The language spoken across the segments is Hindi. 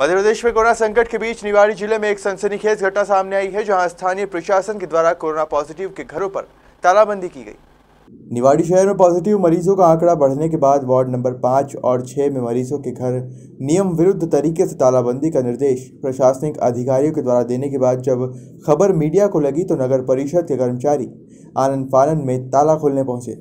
मध्य प्रदेश में कोरोना संकट के बीच निवाड़ी जिले में एक सनसनीखेज घटना सामने आई है जहां स्थानीय प्रशासन के द्वारा कोरोना पॉजिटिव के घरों पर तालाबंदी की गई निवाड़ी शहर में पॉजिटिव मरीजों का आंकड़ा बढ़ने के बाद वार्ड नंबर पाँच और छः में मरीजों के घर नियम विरुद्ध तरीके से तालाबंदी का निर्देश प्रशासनिक अधिकारियों के द्वारा देने के बाद जब खबर मीडिया को लगी तो नगर परिषद के कर्मचारी आनंद फानंद में ताला खोलने पहुंचे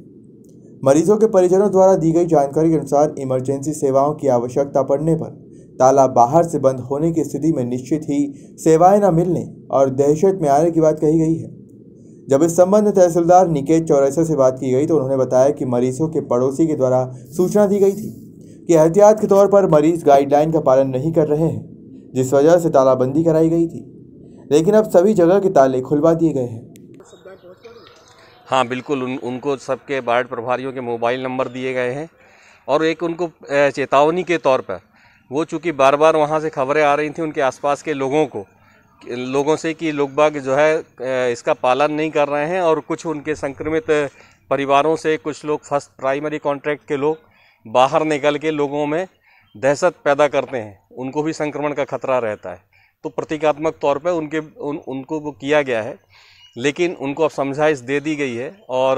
मरीजों के परिजनों द्वारा दी गई जानकारी के अनुसार इमरजेंसी सेवाओं की आवश्यकता पड़ने पर ताला बाहर से बंद होने की स्थिति में निश्चित ही सेवाएं न मिलने और दहशत में आने की बात कही गई है जब इस संबंध में तहसीलदार निकेत चौरसा से बात की गई तो उन्होंने बताया कि मरीजों के पड़ोसी के द्वारा सूचना दी गई थी कि एहतियात के तौर पर मरीज गाइडलाइन का पालन नहीं कर रहे हैं जिस वजह से तालाबंदी कराई गई थी लेकिन अब सभी जगह के ताले खुलवा दिए गए हैं हाँ बिल्कुल उन उनको सबके वार्ड प्रभारियों के मोबाइल नंबर दिए गए हैं और एक उनको चेतावनी के तौर पर वो चूँकि बार बार वहाँ से खबरें आ रही थी उनके आसपास के लोगों को लोगों से कि लोग बाग जो है इसका पालन नहीं कर रहे हैं और कुछ उनके संक्रमित परिवारों से कुछ लोग फर्स्ट प्राइमरी कॉन्ट्रैक्ट के लोग बाहर निकल के लोगों में दहशत पैदा करते हैं उनको भी संक्रमण का खतरा रहता है तो प्रतीकात्मक तौर पर उनके उन उनको वो किया गया है लेकिन उनको अब समझाइश दे दी गई है और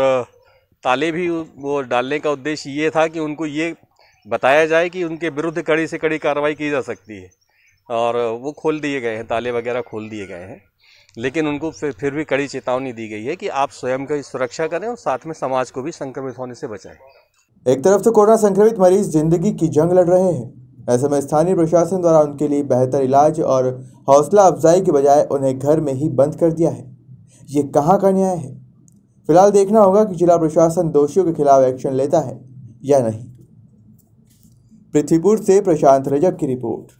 ताले भी वो डालने का उद्देश्य ये था कि उनको ये बताया जाए कि उनके विरुद्ध कड़ी से कड़ी कार्रवाई की जा सकती है और वो खोल दिए गए हैं ताले वगैरह खोल दिए गए हैं लेकिन उनको फिर फिर भी कड़ी चेतावनी दी गई है कि आप स्वयं की सुरक्षा करें और साथ में समाज को भी संक्रमित होने से बचाएं एक तरफ तो कोरोना संक्रमित मरीज जिंदगी की जंग लड़ रहे हैं ऐसे में स्थानीय प्रशासन द्वारा उनके लिए बेहतर इलाज और हौसला अफजाई के बजाय उन्हें घर में ही बंद कर दिया है ये कहाँ का न्याय है फिलहाल देखना होगा कि जिला प्रशासन दोषियों के खिलाफ एक्शन लेता है या नहीं पृथ्वीपुर से प्रशांत रजक की रिपोर्ट